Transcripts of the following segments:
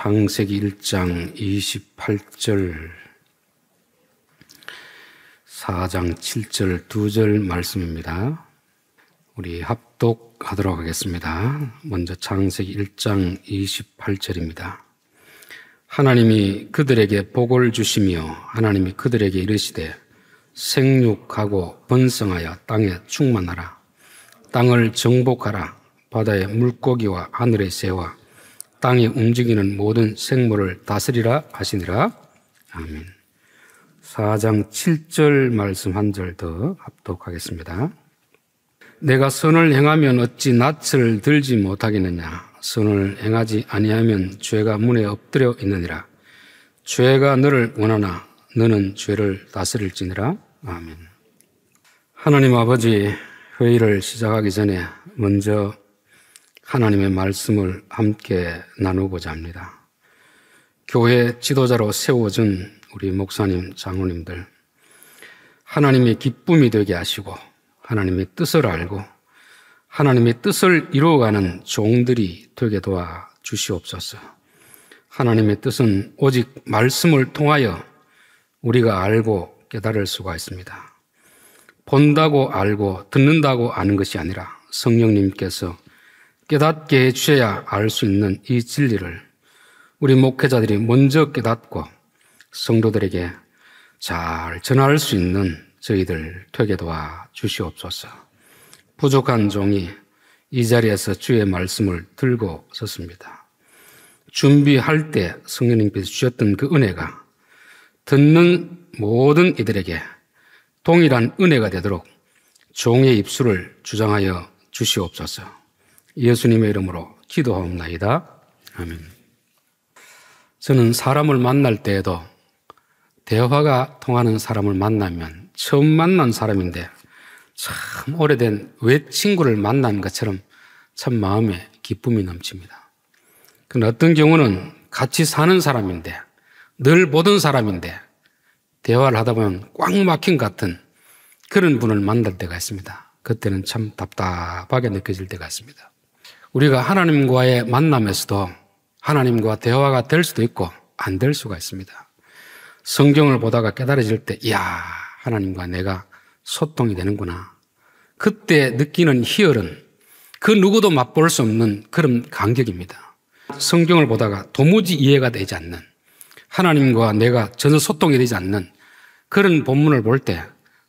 창세기 1장 28절, 4장 7절, 2절 말씀입니다. 우리 합독하도록 하겠습니다. 먼저 창세기 1장 28절입니다. 하나님이 그들에게 복을 주시며 하나님이 그들에게 이르시되 생육하고 번성하여 땅에 충만하라. 땅을 정복하라. 바다의 물고기와 하늘의 새와 땅에 움직이는 모든 생물을 다스리라 하시니라. 아멘. 4장 7절 말씀 한 절 더 합독하겠습니다. 내가 선을 행하면 어찌 낯을 들지 못하겠느냐. 선을 행하지 아니하면 죄가 문에 엎드려 있느니라. 죄가 너를 원하나 너는 죄를 다스릴지니라. 아멘. 하나님 아버지 회의를 시작하기 전에 먼저 하나님의 말씀을 함께 나누고자 합니다. 교회 지도자로 세워준 우리 목사님, 장로님들, 하나님의 기쁨이 되게 하시고, 하나님의 뜻을 알고, 하나님의 뜻을 이루어가는 종들이 되게 도와 주시옵소서. 하나님의 뜻은 오직 말씀을 통하여 우리가 알고 깨달을 수가 있습니다. 본다고 알고 듣는다고 아는 것이 아니라 성령님께서 깨닫게 해주셔야 알 수 있는 이 진리를 우리 목회자들이 먼저 깨닫고 성도들에게 잘 전할 수 있는 저희들 되게 도와 주시옵소서. 부족한 종이 이 자리에서 주의 말씀을 들고 섰습니다. 준비할 때 성령님께서 주셨던 그 은혜가 듣는 모든 이들에게 동일한 은혜가 되도록 종의 입술을 주장하여 주시옵소서. 예수님의 이름으로 기도하옵나이다. 아멘. 저는 사람을 만날 때에도 대화가 통하는 사람을 만나면 처음 만난 사람인데 참 오래된 외 친구를 만난 것처럼 참 마음에 기쁨이 넘칩니다. 그 어떤 경우는 같이 사는 사람인데 늘 보던 사람인데 대화를 하다 보면 꽉 막힌 같은 그런 분을 만날 때가 있습니다. 그때는 참 답답하게 느껴질 때가 있습니다. 우리가 하나님과의 만남에서도 하나님과 대화가 될 수도 있고 안 될 수가 있습니다. 성경을 보다가 깨달아질 때, 이야, 하나님과 내가 소통이 되는구나. 그때 느끼는 희열은 그 누구도 맛볼 수 없는 그런 감격입니다. 성경을 보다가 도무지 이해가 되지 않는 하나님과 내가 전혀 소통이 되지 않는 그런 본문을 볼 때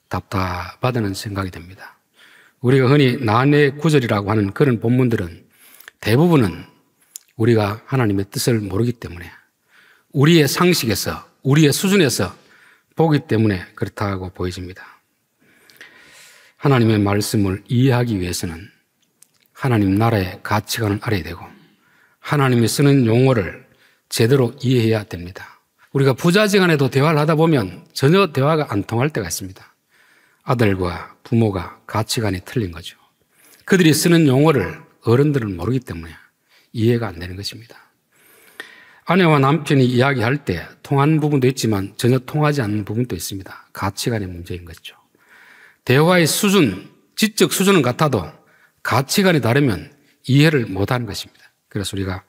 답답하다는 생각이 됩니다. 우리가 흔히 난해 구절이라고 하는 그런 본문들은 대부분은 우리가 하나님의 뜻을 모르기 때문에 우리의 상식에서 우리의 수준에서 보기 때문에 그렇다고 보여집니다. 하나님의 말씀을 이해하기 위해서는 하나님 나라의 가치관을 알아야 되고 하나님이 쓰는 용어를 제대로 이해해야 됩니다. 우리가 부자지간에도 대화를 하다 보면 전혀 대화가 안 통할 때가 있습니다. 아들과 부모가 가치관이 틀린 거죠. 그들이 쓰는 용어를 어른들은 모르기 때문에 이해가 안 되는 것입니다. 아내와 남편이 이야기할 때 통하는 부분도 있지만 전혀 통하지 않는 부분도 있습니다. 가치관의 문제인 것이죠. 대화의 수준, 지적 수준은 같아도 가치관이 다르면 이해를 못하는 것입니다. 그래서 우리가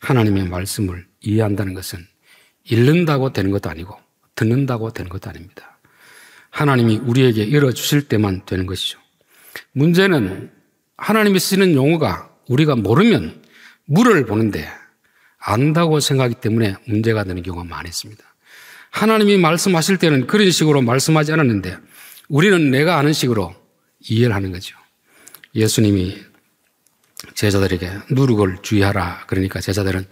하나님의 말씀을 이해한다는 것은 읽는다고 되는 것도 아니고 듣는다고 되는 것도 아닙니다. 하나님이 우리에게 열어주실 때만 되는 것이죠. 문제는 하나님이 쓰는 용어가 우리가 모르면 물을 보는데 안다고 생각하기 때문에 문제가 되는 경우가 많이 있습니다. 하나님이 말씀하실 때는 그런 식으로 말씀하지 않았는데 우리는 내가 아는 식으로 이해를 하는 거죠. 예수님이 제자들에게 누룩을 주의하라. 그러니까 제자들은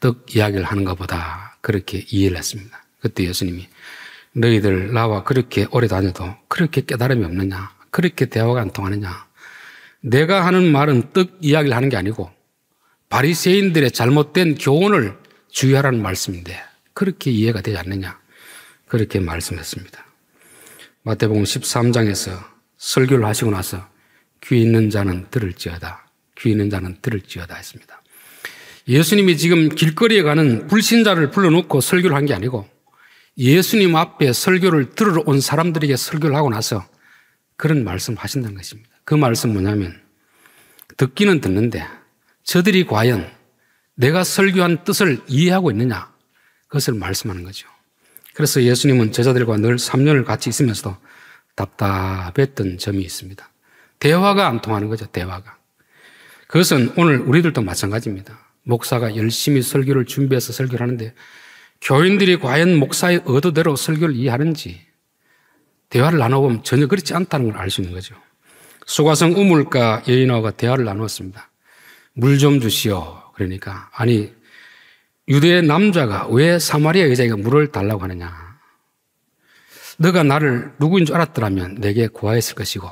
떡 이야기를 하는가 보다. 그렇게 이해를 했습니다. 그때 예수님이 너희들 나와 그렇게 오래 다녀도 그렇게 깨달음이 없느냐. 그렇게 대화가 안 통하느냐. 내가 하는 말은 뜻 이야기를 하는 게 아니고 바리새인들의 잘못된 교훈을 주의하라는 말씀인데 그렇게 이해가 되지 않느냐 그렇게 말씀했습니다. 마태복음 13장에서 설교를 하시고 나서 귀 있는 자는 들을지어다 귀 있는 자는 들을지어다 했습니다. 예수님이 지금 길거리에 가는 불신자를 불러놓고 설교를 한 게 아니고 예수님 앞에 설교를 들으러 온 사람들에게 설교를 하고 나서 그런 말씀을 하신다는 것입니다. 그 말씀 뭐냐면 듣기는 듣는데 저들이 과연 내가 설교한 뜻을 이해하고 있느냐 그것을 말씀하는 거죠. 그래서 예수님은 제자들과 늘 3년을 같이 있으면서도 답답했던 점이 있습니다. 대화가 안 통하는 거죠. 대화가. 그것은 오늘 우리들도 마찬가지입니다. 목사가 열심히 설교를 준비해서 설교를 하는데 교인들이 과연 목사의 의도대로 설교를 이해하는지 대화를 나눠보면 전혀 그렇지 않다는 걸 알 수 있는 거죠. 소가성 우물가 여인하고 대화를 나누었습니다. 물 좀 주시오. 그러니까 아니 유대의 남자가 왜 사마리아 여자에게 물을 달라고 하느냐. 네가 나를 누구인 줄 알았더라면 내게 고하였을 것이고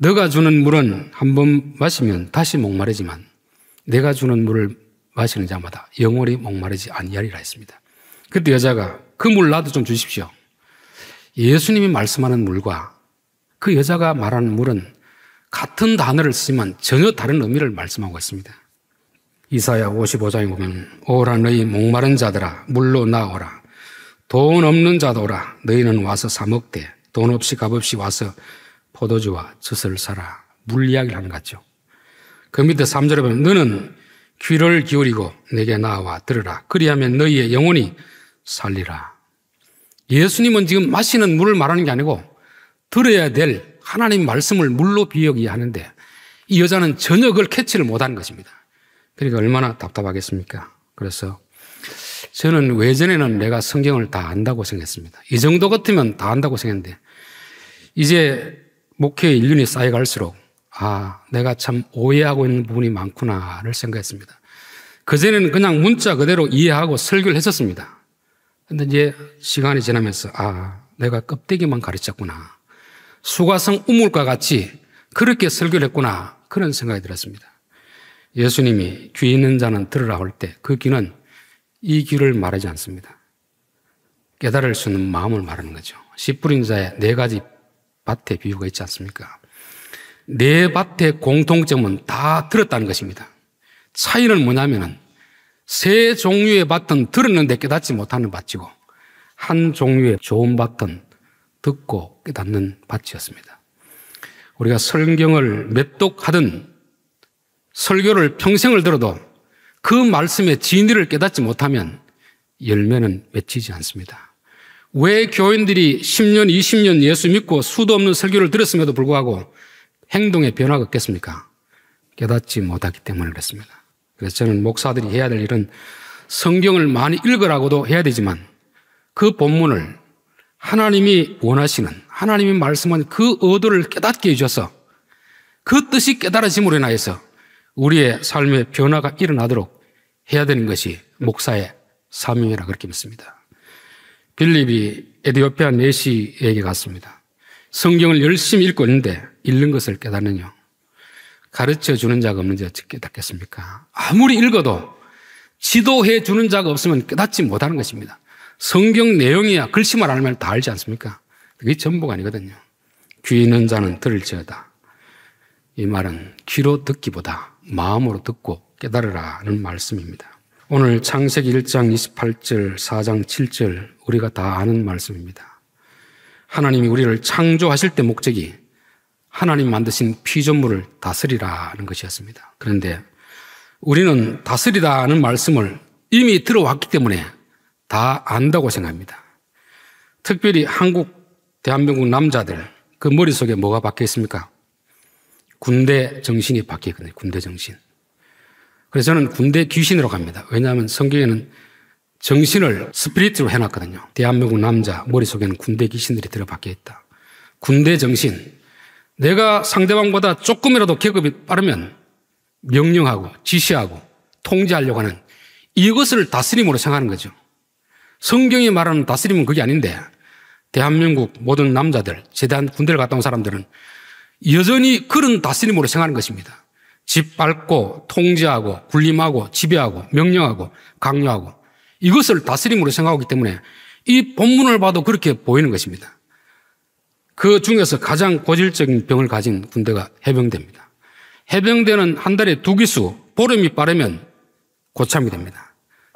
네가 주는 물은 한 번 마시면 다시 목마르지만 내가 주는 물을 마시는 자마다 영원히 목마르지 아니하리라 했습니다. 그때 여자가 그 물 나도 좀 주십시오. 예수님이 말씀하는 물과 그 여자가 말하는 물은 같은 단어를 쓰지만 전혀 다른 의미를 말씀하고 있습니다. 이사야 55장에 보면 오라 너희 목마른 자들아 물로 나오라 돈 없는 자도라 너희는 와서 사 먹되 돈 없이 값 없이 와서 포도주와 젖을 사라 물 이야기를 하는 것 같죠. 그 밑에 3절에 보면 너는 귀를 기울이고 내게 나와 들으라 그리하면 너희의 영혼이 살리라. 예수님은 지금 마시는 물을 말하는 게 아니고 들어야 될 하나님 말씀을 물로 비여기하는데 이 여자는 전혀 그걸 캐치를 못한 것입니다. 그러니까 얼마나 답답하겠습니까? 그래서 저는 외전에는 내가 성경을 다 안다고 생각했습니다. 이 정도 같으면 다 안다고 생각했는데 이제 목회 1년이 쌓여갈수록 아, 내가 참 오해하고 있는 부분이 많구나를 생각했습니다. 그전에는 그냥 문자 그대로 이해하고 설교를 했었습니다. 근데 이제 시간이 지나면서 아, 내가 껍데기만 가르쳤구나. 수가성 우물과 같이 그렇게 설교를 했구나 그런 생각이 들었습니다. 예수님이 귀 있는 자는 들으라 할 때 그 귀는 이 귀를 말하지 않습니다. 깨달을 수 있는 마음을 말하는 거죠. 씨 뿌린 자의 네 가지 밭의 비유가 있지 않습니까? 네 밭의 공통점은 다 들었다는 것입니다. 차이는 뭐냐면은 세 종류의 밭은 들었는데 깨닫지 못하는 밭이고 한 종류의 좋은 밭은 듣고 깨닫는 밭이었습니다. 우리가 설경을 몇독하든 설교를 평생을 들어도 그 말씀의 진리를 깨닫지 못하면 열매는 맺히지 않습니다. 왜 교인들이 10년, 20년 예수 믿고 수도 없는 설교를 들었음에도 불구하고 행동에 변화가 없겠습니까? 깨닫지 못하기 때문에 그렇습니다. 그래서 저는 목사들이 해야 될 일은 성경을 많이 읽으라고도 해야 되지만 그 본문을 하나님이 원하시는 하나님이 말씀한 그 의도를 깨닫게 해주셔서 그 뜻이 깨달아짐으로 인하여서 우리의 삶의 변화가 일어나도록 해야 되는 것이 목사의 사명이라 그렇게 믿습니다. 빌립이 에디오피아 내시에게 갔습니다. 성경을 열심히 읽고 있는데 읽는 것을 깨닫느냐. 가르쳐 주는 자가 없는지 어떻게 깨닫겠습니까? 아무리 읽어도 지도해 주는 자가 없으면 깨닫지 못하는 것입니다. 성경 내용이야 글씨만 알면 다 알지 않습니까? 그게 전부가 아니거든요. 귀 있는 자는 들을지어다. 이 말은 귀로 듣기보다 마음으로 듣고 깨달으라는 말씀입니다. 오늘 창세기 1장 28절, 4장 7절 우리가 다 아는 말씀입니다. 하나님이 우리를 창조하실 때 목적이 하나님 만드신 피조물을 다스리라는 것이었습니다. 그런데 우리는 다스리다는 말씀을 이미 들어왔기 때문에 다 안다고 생각합니다. 특별히 한국, 대한민국 남자들, 그 머릿속에 뭐가 박혀 있습니까? 군대 정신이 박혀 있거든요. 군대 정신. 그래서 저는 군대 귀신으로 갑니다. 왜냐하면 성경에는 정신을 스피릿으로 해놨거든요. 대한민국 남자 머릿속에는 군대 귀신들이 들어박혀 있다. 군대 정신. 내가 상대방보다 조금이라도 계급이 빠르면 명령하고 지시하고 통제하려고 하는 이것을 다스림으로 생각하는 거죠. 성경이 말하는 다스림은 그게 아닌데 대한민국 모든 남자들, 제대한 군대를 갔다 온 사람들은 여전히 그런 다스림으로 생각하는 것입니다. 집 밟고 통제하고 군림하고 지배하고 명령하고 강요하고 이것을 다스림으로 생각하기 때문에 이 본문을 봐도 그렇게 보이는 것입니다. 그 중에서 가장 고질적인 병을 가진 군대가 해병대입니다. 해병대는 한 달에 두 기수 보름이 빠르면 고참이 됩니다.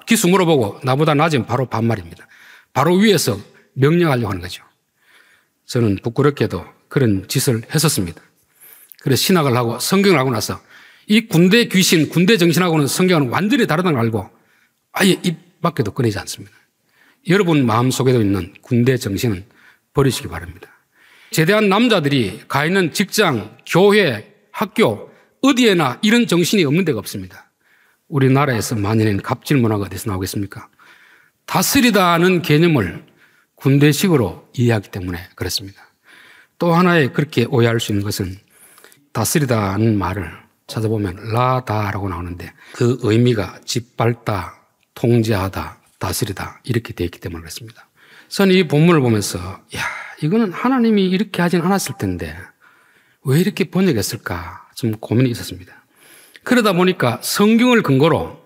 기승으로 보고 나보다 낮은 바로 반말입니다. 바로 위에서 명령하려고 하는 거죠. 저는 부끄럽게도 그런 짓을 했었습니다. 그래서 신학을 하고 성경을 하고 나서 이 군대 귀신, 군대 정신하고는 성경은 완전히 다르다는 걸 알고 아예 입 밖에도 꺼내지 않습니다. 여러분 마음속에도 있는 군대 정신은 버리시기 바랍니다. 제대한 남자들이 가 있는 직장, 교회, 학교, 어디에나 이런 정신이 없는 데가 없습니다. 우리나라에서 만연한 갑질 문화가 어디서 나오겠습니까? 다스리다는 개념을 군대식으로 이해하기 때문에 그렇습니다. 또 하나의 그렇게 오해할 수 있는 것은 다스리다는 말을 찾아보면 라다라고 나오는데 그 의미가 짓밟다, 통제하다, 다스리다 이렇게 되어 있기 때문에 그렇습니다. 저는 이 본문을 보면서 야 이거는 하나님이 이렇게 하진 않았을 텐데 왜 이렇게 번역했을까 좀 고민이 있었습니다. 그러다 보니까 성경을 근거로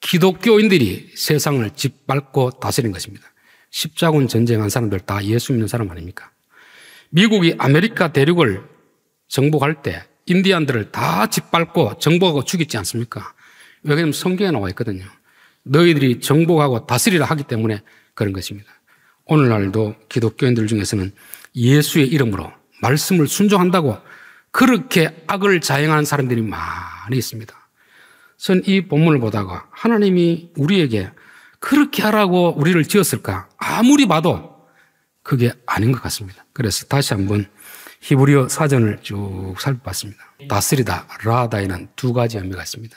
기독교인들이 세상을 짓밟고 다스린 것입니다. 십자군 전쟁한 사람들 다 예수 믿는 사람 아닙니까? 미국이 아메리카 대륙을 정복할 때 인디안들을 다 짓밟고 정복하고 죽이지 않습니까? 왜냐하면 성경에 나와 있거든요. 너희들이 정복하고 다스리라 하기 때문에 그런 것입니다. 오늘날도 기독교인들 중에서는 예수의 이름으로 말씀을 순종한다고 그렇게 악을 자행하는 사람들이 많 많이 있습니다. 전이 본문을 보다가 하나님이 우리에게 그렇게 하라고 우리를 지었을까? 아무리 봐도 그게 아닌 것 같습니다. 그래서 다시 한번 히브리어 사전을 쭉 살펴봤습니다. 다스리다, 라다에는 두 가지 의미가 있습니다.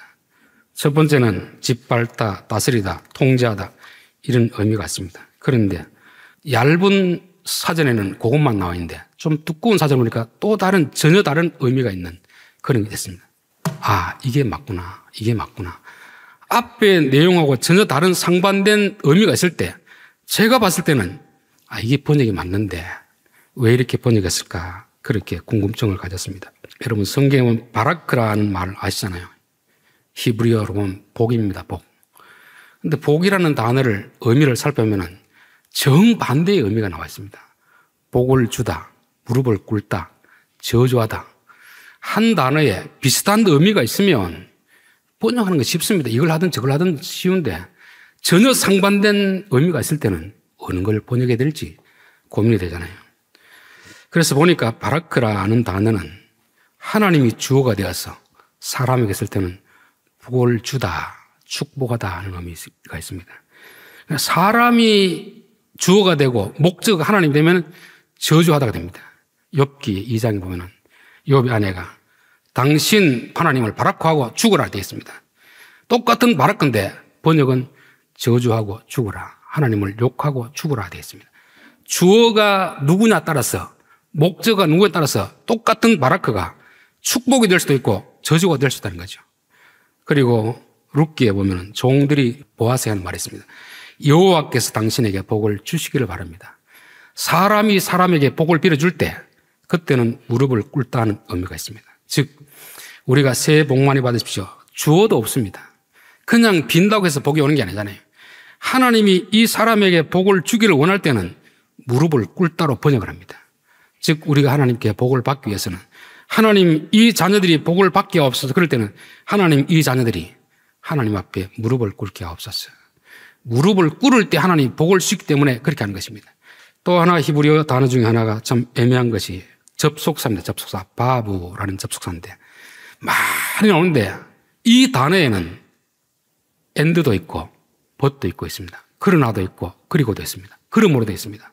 첫 번째는 짓밟다, 다스리다, 통제하다 이런 의미가 있습니다. 그런데 얇은 사전에는 그것만 나와 있는데 좀 두꺼운 사전 보니까 또 다른 전혀 다른 의미가 있는 그런 게 됐습니다. 아, 이게 맞구나. 이게 맞구나. 앞에 내용하고 전혀 다른 상반된 의미가 있을 때 제가 봤을 때는 아, 이게 번역이 맞는데 왜 이렇게 번역했을까? 그렇게 궁금증을 가졌습니다. 여러분 성경은 바라크라는 말 아시잖아요. 히브리어로 보면 복입니다. 복. 근데 복이라는 단어를 의미를 살펴보면 정반대의 의미가 나와 있습니다. 복을 주다, 무릎을 꿇다, 저주하다, 한 단어에 비슷한 의미가 있으면 번역하는 게 쉽습니다. 이걸 하든 저걸 하든 쉬운데 전혀 상반된 의미가 있을 때는 어느 걸 번역해야 될지 고민이 되잖아요. 그래서 보니까 바라크라는 단어는 하나님이 주어가 되어서 사람에게 쓸 때는 복을 주다, 축복하다 하는 의미가 있습니다. 사람이 주어가 되고 목적 하나님 되면 저주하다가 됩니다. 엽기 2장에 보면은 욥의 아내가 당신 하나님을 바라코하고 죽으라 되어 있습니다. 똑같은 바라건데 번역은 저주하고 죽으라 하나님을 욕하고 죽으라 되어 있습니다. 주어가 누구냐 따라서 목적가 누구에 따라서 똑같은 바라크가 축복이 될 수도 있고 저주가 될 수 있다는 거죠. 그리고 룻기에 보면 종들이 보아스 하는 말이 있습니다. 여호와께서 당신에게 복을 주시기를 바랍니다. 사람이 사람에게 복을 빌어줄 때 그때는 무릎을 꿇다는 의미가 있습니다. 즉, 우리가 새해 복 많이 받으십시오. 주어도 없습니다. 그냥 빈다고 해서 복이 오는 게 아니잖아요. 하나님이 이 사람에게 복을 주기를 원할 때는 무릎을 꿇다로 번역을 합니다. 즉, 우리가 하나님께 복을 받기 위해서는 하나님 이 자녀들이 복을 받게 없어서 그럴 때는 하나님 이 자녀들이 하나님 앞에 무릎을 꿇게 없었어. 요 무릎을 꿇을 때 하나님 복을 주기 때문에 그렇게 하는 것입니다. 또 하나 히브리어 단어 중에 하나가 참 애매한 것이 접속사입니다. 접속사. 바브라는 접속사인데 많이 나오는데 이 단어에는 엔드도 있고 벗도 있고 있습니다. 그러나도 있고 그리고도 있습니다. 그러므로도 있습니다.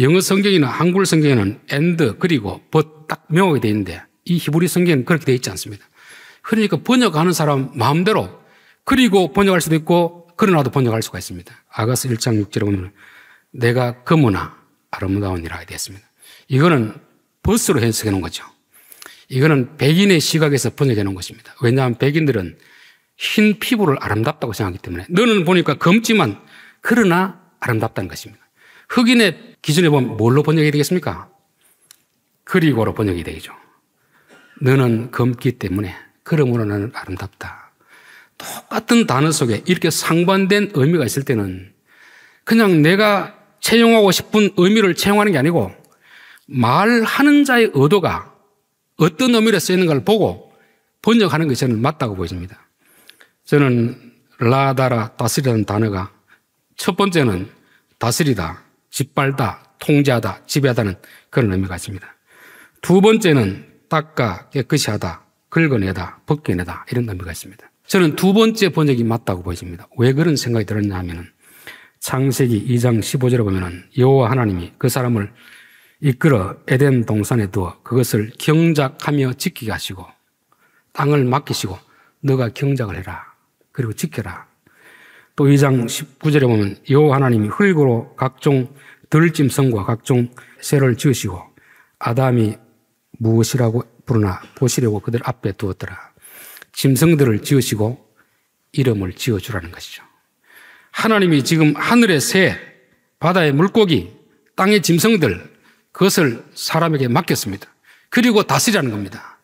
영어 성경이나 한글 성경에는 엔드 그리고 벗 딱 명확히 되어 있는데 이 히브리 성경은 그렇게 되어 있지 않습니다. 그러니까 번역하는 사람 마음대로 그리고 번역할 수도 있고 그러나도 번역할 수가 있습니다. 아가스 1장 6절에 보면 내가 검으나 아름다운이라 되었습니다. 이거는 버스로 해석해 놓은 거죠. 이거는 백인의 시각에서 번역해 놓은 것입니다. 왜냐하면 백인들은 흰 피부를 아름답다고 생각하기 때문에 너는 보니까 검지만 그러나 아름답다는 것입니다. 흑인의 기준에 보면 뭘로 번역이 되겠습니까? 그리고로 번역이 되겠죠. 너는 검기 때문에 그러므로 너는 아름답다. 똑같은 단어 속에 이렇게 상반된 의미가 있을 때는 그냥 내가 채용하고 싶은 의미를 채용하는 게 아니고 말하는 자의 의도가 어떤 의미로 쓰이는가를 보고 번역하는 것이 저는 맞다고 보입니다. 저는 라다라 다스리라는 단어가 첫 번째는 다스리다, 짓밟다, 통제하다, 지배하다는 그런 의미가 있습니다. 두 번째는 닦아 깨끗이 하다, 긁어내다, 벗겨내다 이런 의미가 있습니다. 저는 두 번째 번역이 맞다고 보입니다. 왜 그런 생각이 들었냐 하면 창세기 2장 15절에 보면 여호와 하나님이 그 사람을 이끌어 에덴 동산에 두어 그것을 경작하며 지키게 하시고 땅을 맡기시고 너가 경작을 해라. 그리고 지켜라. 또 2장 19절에 보면 여호 하나님이 흙으로 각종 들짐승과 각종 새를 지으시고 아담이 무엇이라고 부르나 보시려고 그들 앞에 두었더라. 짐승들을 지으시고 이름을 지어주라는 것이죠. 하나님이 지금 하늘의 새, 바다의 물고기, 땅의 짐승들, 그것을 사람에게 맡겼습니다. 그리고 다스리라는 겁니다.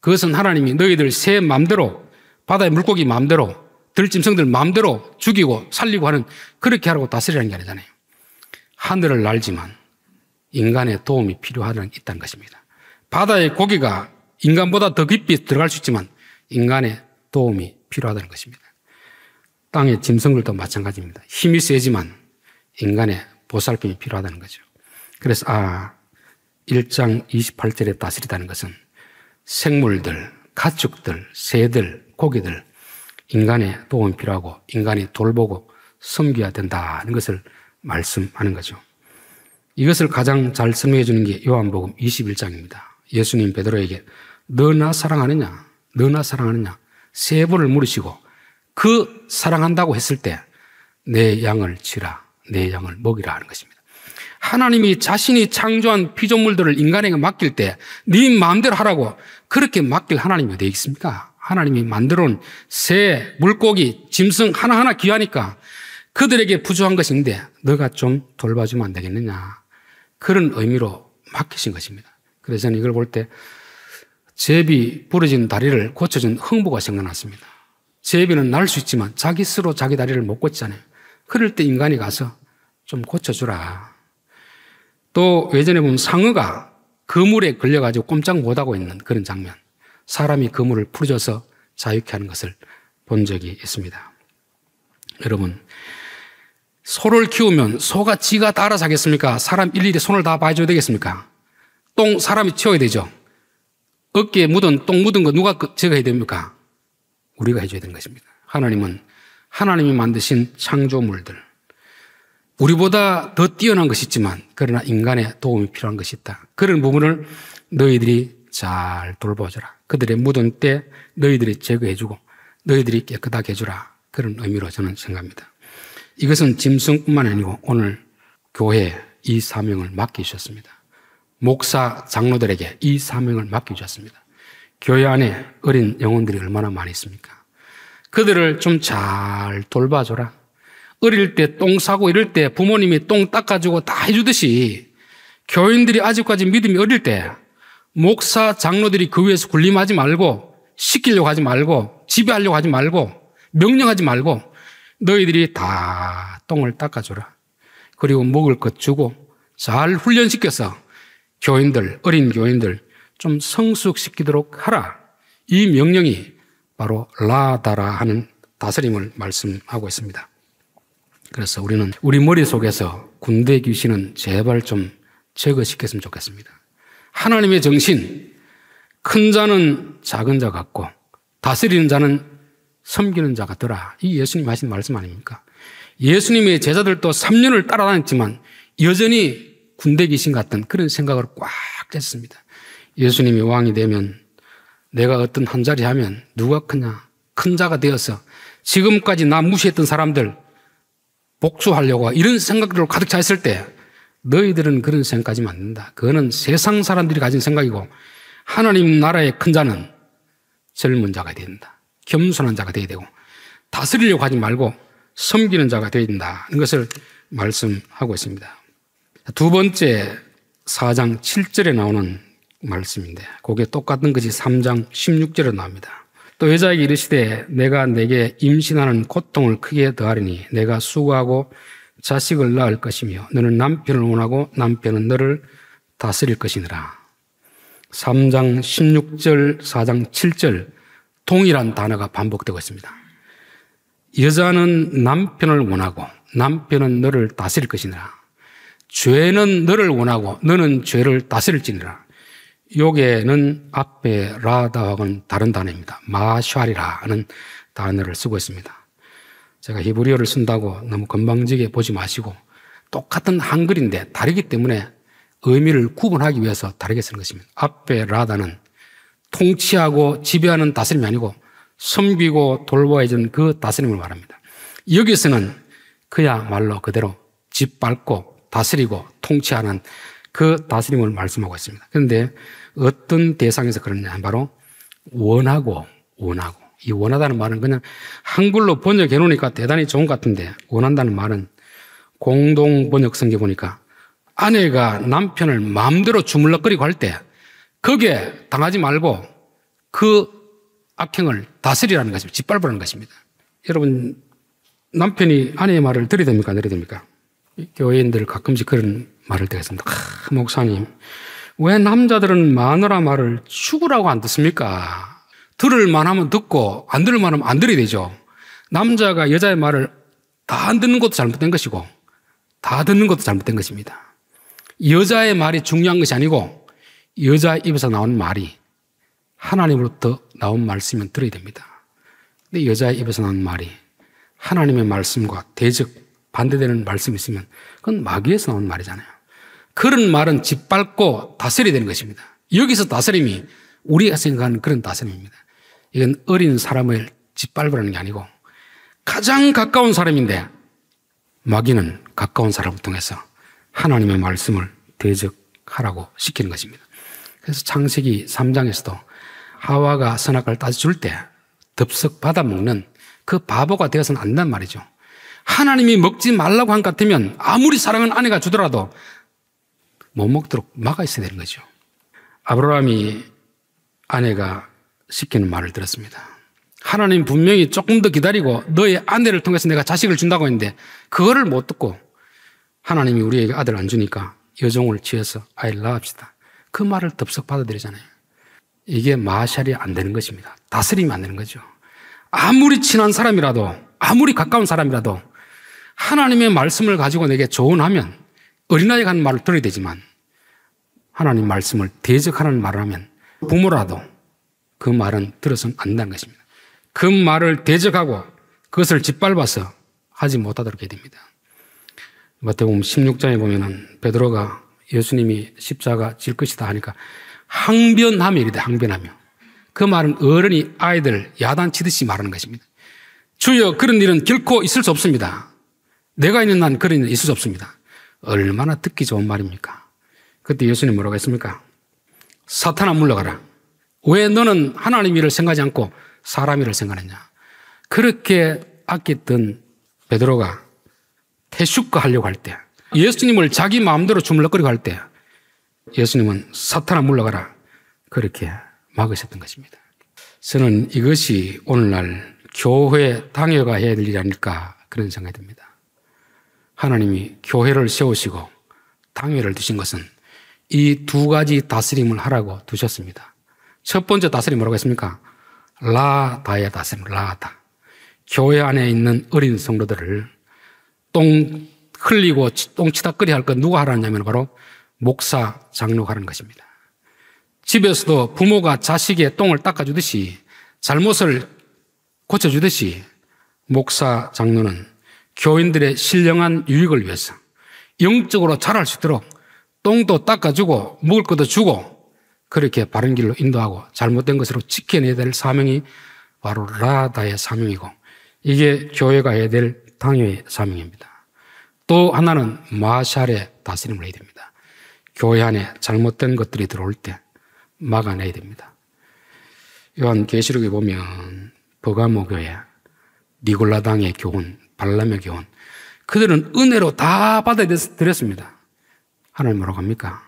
그것은 하나님이 너희들 새 마음대로 바다의 물고기 마음대로 들짐승들 마음대로 죽이고 살리고 하는 그렇게 하라고 다스리라는 게 아니잖아요. 하늘을 날지만 인간의 도움이 필요하다는 있다는 것입니다. 바다의 고기가 인간보다 더 깊이 들어갈 수 있지만 인간의 도움이 필요하다는 것입니다. 땅의 짐승들도 마찬가지입니다. 힘이 세지만 인간의 보살핌이 필요하다는 거죠. 그래서 아 1장 28절에 다스리다는 것은 생물들, 가축들, 새들, 고기들 인간의 도움이 필요하고 인간이 돌보고 섬겨야 된다는 것을 말씀하는 거죠. 이것을 가장 잘 설명해 주는 게 요한복음 21장입니다. 예수님 베드로에게 너나 사랑하느냐? 너나 사랑하느냐? 세 번을 물으시고 그 사랑한다고 했을 때 내 양을 치라, 내 양을 먹이라 하는 것입니다. 하나님이 자신이 창조한 피조물들을 인간에게 맡길 때 네 마음대로 하라고 그렇게 맡길 하나님이 되어 있습니까? 하나님이 만들어온 새, 물고기, 짐승 하나하나 귀하니까 그들에게 부족한 것인데 너가 좀 돌봐주면 안 되겠느냐 그런 의미로 맡기신 것입니다. 그래서 저는 이걸 볼 때 제비 부러진 다리를 고쳐준 흥부가 생각났습니다. 제비는 날 수 있지만 자기 스스로 자기 다리를 못 고치잖아요. 그럴 때 인간이 가서 좀 고쳐주라. 또 예전에 보면 상어가 그물에 걸려가지고 꼼짝 못하고 있는 그런 장면. 사람이 그물을 풀어줘서 자유케 하는 것을 본 적이 있습니다. 여러분, 소를 키우면 소가 지가 따라서 하겠습니까? 사람 일일이 손을 다 봐줘야 되겠습니까? 똥 사람이 치워야 되죠. 어깨에 묻은 똥 묻은 거 누가 그 제거해야 됩니까? 우리가 해줘야 되는 것입니다. 하나님은 하나님이 만드신 창조물들, 우리보다 더 뛰어난 것이 있지만 그러나 인간의 도움이 필요한 것이 있다. 그런 부분을 너희들이 잘 돌보아주라. 그들의 묻은 때 너희들이 제거해주고 너희들이 깨끗하게 해주라. 그런 의미로 저는 생각합니다. 이것은 짐승뿐만 아니고 오늘 교회 이 사명을 맡기셨습니다. 목사 장로들에게 이 사명을 맡기셨습니다. 교회 안에 어린 영혼들이 얼마나 많이 있습니까? 그들을 좀 잘 돌봐줘라. 어릴 때똥 싸고 이럴 때 부모님이 똥 닦아주고 다 해주듯이 교인들이 아직까지 믿음이 어릴 때 목사, 장로들이 그 위에서 군림하지 말고 시키려고 하지 말고 지배하려고 하지 말고 명령하지 말고 너희들이 다 똥을 닦아줘라. 그리고 먹을 것 주고 잘 훈련시켜서 교인들, 어린 교인들 좀 성숙시키도록 하라. 이 명령이 바로 라다라 하는 다스림을 말씀하고 있습니다. 그래서 우리는 우리 머릿속에서 군대 귀신은 제발 좀 제거시켰으면 좋겠습니다. 하나님의 정신, 큰 자는 작은 자 같고 다스리는 자는 섬기는 자 같더라. 이 예수님 하신 말씀 아닙니까? 예수님의 제자들도 3년을 따라다녔지만 여전히 군대 귀신 같은 그런 생각을 꽉 찼습니다. 예수님이 왕이 되면 내가 어떤 한 자리 하면 누가 크냐? 큰 자가 되어서 지금까지 나 무시했던 사람들 복수하려고 이런 생각들로 가득 차 있을 때 너희들은 그런 생각까지만든다 그거는 세상 사람들이 가진 생각이고 하나님 나라의 큰 자는 젊은 자가 된다. 겸손한 자가 되어야 되고 다스리려고 하지 말고 섬기는 자가 되어야 된다는 것을 말씀하고 있습니다. 두 번째 4장 7절에 나오는 말씀인데 그게 똑같은 것이 3장 16절에 나옵니다. 또 여자에게 이르시되 내가 내게 임신하는 고통을 크게 더하리니 내가 수고하고 자식을 낳을 것이며 너는 남편을 원하고 남편은 너를 다스릴 것이니라. 3장 16절, 4장 7절 동일한 단어가 반복되고 있습니다. 여자는 남편을 원하고 남편은 너를 다스릴 것이니라. 죄는 너를 원하고 너는 죄를 다스릴지니라. 요게는 앞에 라다하는 다른 단어입니다. 마샬이라는 단어를 쓰고 있습니다. 제가 히브리어를 쓴다고 너무 건방지게 보지 마시고 똑같은 한글인데 다르기 때문에 의미를 구분하기 위해서 다르게 쓰는 것입니다. 앞에 라다는 통치하고 지배하는 다스림이 아니고 섬기고 돌봐야 되그 다스림을 말합니다. 여기서는 그야말로 그대로 짓밟고 다스리고 통치하는 그 다스림을 말씀하고 있습니다. 그런데 어떤 대상에서 그러냐 바로 원하고 원하고 이 원하다는 말은 그냥 한글로 번역해 놓으니까 대단히 좋은 것 같은데 원한다는 말은 공동 번역 성경 보니까 아내가 남편을 마음대로 주물럭거리고 할 때 거기에 당하지 말고 그 악행을 다스리라는 것입니다. 짓밟으라는 것입니다. 여러분 남편이 아내의 말을 들이댑니까? 들이댑니까? 교회인들 가끔씩 그런 말을 드렸습니다 아, 목사님, 왜 남자들은 마누라 말을 죽으라고 안 듣습니까? 들을 만하면 듣고 안 들을 만하면 안 들이 되죠. 남자가 여자의 말을 다 안 듣는 것도 잘못된 것이고 다 듣는 것도 잘못된 것입니다. 여자의 말이 중요한 것이 아니고 여자 입에서 나온 말이 하나님으로부터 나온 말씀은 들어야 됩니다. 근데 여자의 입에서 나온 말이 하나님의 말씀과 대적 반대되는 말씀이 있으면 그건 마귀에서 나온 말이잖아요. 그런 말은 짓밟고 다스려야 되는 것입니다. 여기서 다스림이 우리가 생각하는 그런 다스림입니다. 이건 어린 사람을 짓밟으라는 게 아니고 가장 가까운 사람인데 마귀는 가까운 사람을 통해서 하나님의 말씀을 대적하라고 시키는 것입니다. 그래서 창세기 3장에서도 하와가 선악과를 따져줄 때 덥석 받아먹는 그 바보가 되어서는 안단 말이죠. 하나님이 먹지 말라고 한 것 같으면 아무리 사랑은 아내가 주더라도 못 먹도록 막아 있어야 되는 거죠. 아브라함이 아내가 시키는 말을 들었습니다. 하나님 분명히 조금 더 기다리고 너의 아내를 통해서 내가 자식을 준다고 했는데 그거를 못 듣고 하나님이 우리에게 아들 안 주니까 여종을 지어서 아이를 낳읍시다. 그 말을 덥석 받아들이잖아요. 이게 마샬이 안 되는 것입니다. 다스림이 안 되는 거죠. 아무리 친한 사람이라도 아무리 가까운 사람이라도 하나님의 말씀을 가지고 내게 조언하면 어린아이가 하는 말을 들어야 되지만 하나님 말씀을 대적하는 말을 하면 부모라도 그 말은 들어서는 안 된다는 것입니다. 그 말을 대적하고 그것을 짓밟아서 하지 못하도록 해야 됩니다. 마태복음 16장에 보면은 베드로가 예수님이 십자가 질 것이다 하니까 항변하며 이르되 항변하며 그 말은 어른이 아이들 야단치듯이 말하는 것입니다. 주여 그런 일은 결코 있을 수 없습니다. 내가 있는 난 그런 일은 있을 수 없습니다. 얼마나 듣기 좋은 말입니까? 그때 예수님 뭐라고 했습니까? 사탄아 물러가라. 왜 너는 하나님 일을 생각하지 않고 사람 일을 생각했냐? 그렇게 아꼈던 베드로가 태슈과 하려고 할 때, 예수님을 자기 마음대로 주물럭거리고 할 때, 예수님은 사탄아 물러가라. 그렇게 막으셨던 것입니다. 저는 이것이 오늘날 교회 당회가 해야 될 일이 아닐까 그런 생각이 듭니다. 하나님이 교회를 세우시고 당회를 두신 것은 이 두 가지 다스림을 하라고 두셨습니다. 첫 번째 다스림 뭐라고 했습니까? 라다의 다스림, 라다. 교회 안에 있는 어린 성도들을 똥 흘리고 똥치다끓이 할것 누가 하라냐면 바로 목사, 장로가 하는 것입니다. 집에서도 부모가 자식의 똥을 닦아주듯이 잘못을 고쳐주듯이 목사, 장로는 교인들의 신령한 유익을 위해서 영적으로 자랄 수 있도록 똥도 닦아주고 먹을 것도 주고 그렇게 바른 길로 인도하고 잘못된 것으로 지켜내야 될 사명이 바로 라다의 사명이고 이게 교회가 해야 될 당의 사명입니다. 또 하나는 마샬의 다스림을 해야 됩니다. 교회 안에 잘못된 것들이 들어올 때 막아내야 됩니다. 요한 계시록에 보면 버가모 교회, 니골라당의 교훈, 발람의 교훈. 그들은 은혜로 다 받아들였습니다. 하나님 뭐라고 합니까?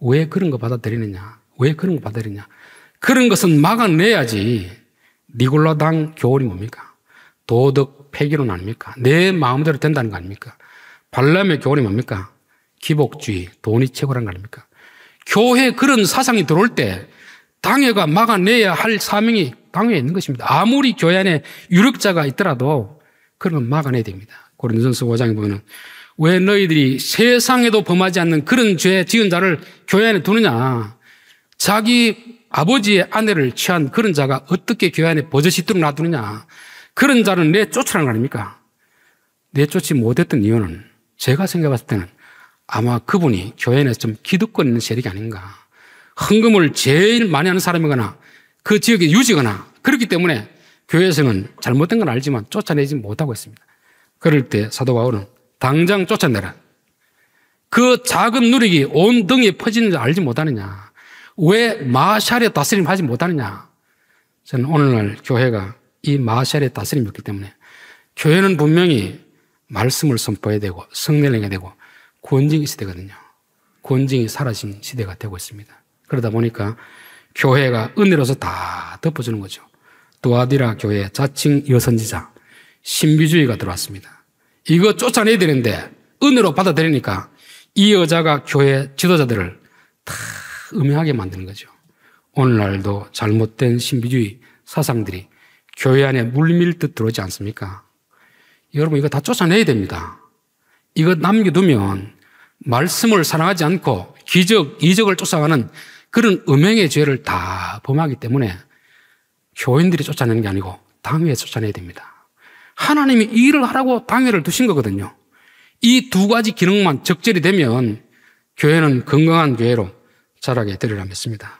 왜 그런 거 받아들이느냐? 왜 그런 거 받아들이냐? 그런 것은 막아내야지 니골라당 교훈이 뭡니까? 도덕 폐기론 아닙니까? 내 마음대로 된다는 거 아닙니까? 발람의 교훈이 뭡니까? 기복주의, 돈이 최고란 거 아닙니까? 교회 그런 사상이 들어올 때 당회가 막아내야 할 사명이 당회에 있는 것입니다. 아무리 교회 안에 유력자가 있더라도 그러면 막아내야 됩니다. 고린도전서 5장에 보면 왜 너희들이 세상에도 범하지 않는 그런 죄 지은 자를 교회 안에 두느냐? 자기 아버지의 아내를 취한 그런 자가 어떻게 교회 안에 버젓이 들어 놔두느냐? 그런 자는 내 쫓으라는 거 아닙니까? 내 쫓지 못했던 이유는 제가 생각했을 때는 아마 그분이 교회 안에서 좀 기득권 있는 세력이 아닌가. 헌금을 제일 많이 하는 사람이거나 그 지역의 유지거나 그렇기 때문에 교회에서는 잘못된 건 알지만 쫓아내지 못하고 있습니다. 그럴 때 사도 바울은 당장 쫓아내라. 그 작은 누룩이 온 등에 퍼지는 줄 알지 못하느냐. 왜 마샬의 다스림 하지 못하느냐. 저는 오늘날 교회가 이 마샬의 다스림이었기 때문에 교회는 분명히 말씀을 선포해야 되고 성례를 해야 되고 권징 시대거든요. 권징이 사라진 시대가 되고 있습니다. 그러다 보니까 교회가 은혜로서 다 덮어주는 거죠. 도아디라 교회 자칭 여선지자 신비주의가 들어왔습니다. 이거 쫓아내야 되는데 은혜로 받아들이니까 이 여자가 교회 지도자들을 다 음해하게 만드는 거죠. 오늘날도 잘못된 신비주의 사상들이 교회 안에 물밀듯 들어오지 않습니까? 여러분 이거 다 쫓아내야 됩니다. 이거 남겨두면 말씀을 사랑하지 않고 기적, 이적을 쫓아가는 그런 음행의 죄를 다 범하기 때문에 교인들이 쫓아내는 게 아니고 당회에 쫓아내야 됩니다. 하나님이 일을 하라고 당회를 두신 거거든요. 이 두 가지 기능만 적절히 되면 교회는 건강한 교회로 자라게 되리라 믿습니다.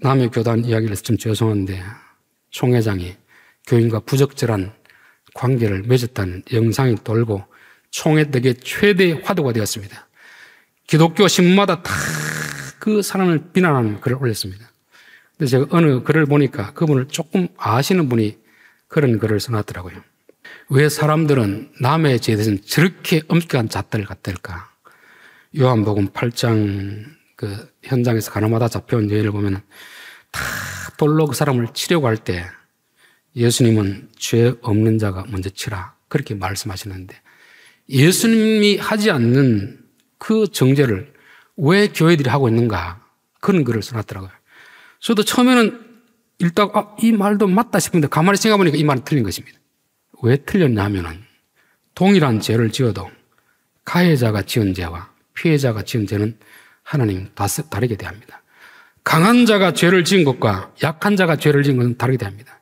남의 교단 이야기를 해서 좀 죄송한데 총회장이 교인과 부적절한 관계를 맺었다는 영상이 돌고 총회덕의 최대 화두가 되었습니다. 기독교 신마다다 그 사람을 비난하는 글을 올렸습니다. 근데 제가 어느 글을 보니까 그분을 조금 아시는 분이 그런 글을 써놨더라고요. 왜 사람들은 남의 죄에 대해서 저렇게 엄격한 잣들 같을까? 요한복음 8장 그 현장에서 가늠하다 잡혀온 여인을 보면 다 돌로 그 사람을 치려고 할 때 예수님은 죄 없는 자가 먼저 치라 그렇게 말씀하시는데 예수님이 하지 않는 그 정죄를 왜 교회들이 하고 있는가 그런 글을 써놨더라고요. 저도 처음에는 읽다가 아, 이 말도 맞다 싶은데 가만히 생각해보니까 이 말은 틀린 것입니다. 왜 틀렸냐 하면은 동일한 죄를 지어도 가해자가 지은 죄와 피해자가 지은 죄는 하나님 다르게 다 대합니다. 강한 자가 죄를 지은 것과 약한 자가 죄를 지은 것은 다르게 대합니다.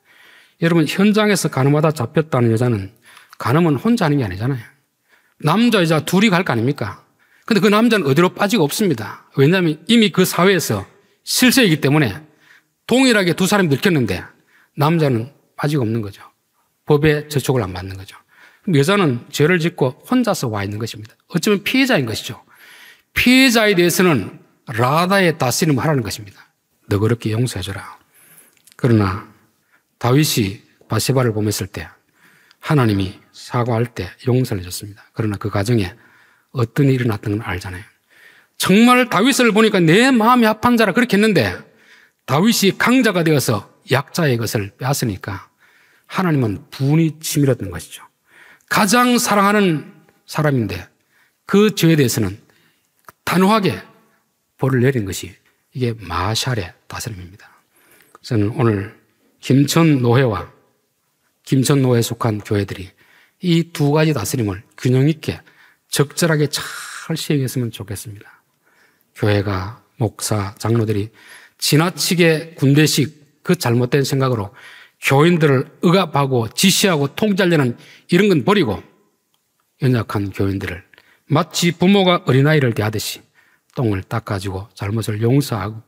여러분 현장에서 가늠하다 잡혔다는 여자는 가늠은 혼자 하는 게 아니잖아요. 남자 여자 둘이 갈 거 아닙니까? 근데 그 남자는 어디로 빠지고 없습니다. 왜냐하면 이미 그 사회에서 실세이기 때문에 동일하게 두 사람이 늙혔는데 남자는 아직 없는 거죠. 법에 저촉을 안 받는 거죠. 여자는 죄를 짓고 혼자서 와 있는 것입니다. 어쩌면 피해자인 것이죠. 피해자에 대해서는 라다의 다스림을 하라는 것입니다. 너그럽게 용서해줘라. 그러나 다윗이 바세바를 보냈을 때 하나님이 사과할 때 용서를 해줬습니다. 그러나 그 과정에 어떤 일이 났던 걸 알잖아요. 정말 다윗을 보니까 내 마음이 합한 자라 그렇게 했는데 다윗이 강자가 되어서 약자의 것을 빼앗으니까 하나님은 분이 치밀었던 것이죠. 가장 사랑하는 사람인데 그 죄에 대해서는 단호하게 벌을 내린 것이 이게 마샬의 다스림입니다. 저는 오늘 김천 노회와 김천 노회에 속한 교회들이 이 두 가지 다스림을 균형 있게 적절하게 잘 시행했으면 좋겠습니다. 교회가 목사, 장로들이 지나치게 군대식 그 잘못된 생각으로 교인들을 억압하고 지시하고 통제하려는 이런 건 버리고 연약한 교인들을 마치 부모가 어린아이를 대하듯이 똥을 닦아주고 잘못을 용서하고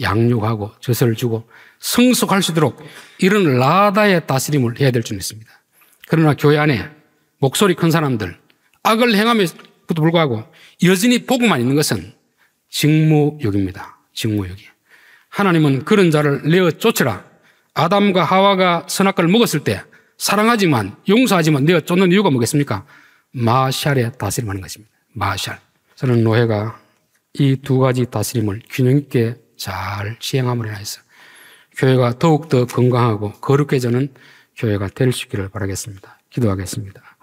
양육하고 젖을 주고 성숙할 수 있도록 이런 라다의 다스림을 해야 될줄 믿습니다. 그러나 교회 안에 목소리 큰 사람들, 악을 행함에도 불구하고 여전히 복음만 있는 것은 직무욕입니다. 직무욕이. 하나님은 그런 자를 내어 쫓으라. 아담과 하와가 선악과를 먹었을 때 사랑하지만 용서하지만 내어 쫓는 이유가 뭐겠습니까? 마샬의 다스림하는 것입니다. 마샬. 저는 노예가 이 두 가지 다스림을 균형 있게 잘시행함으해서 교회가 더욱더 건강하고 거룩해지는 교회가 될 수 있기를 바라겠습니다. 기도하겠습니다.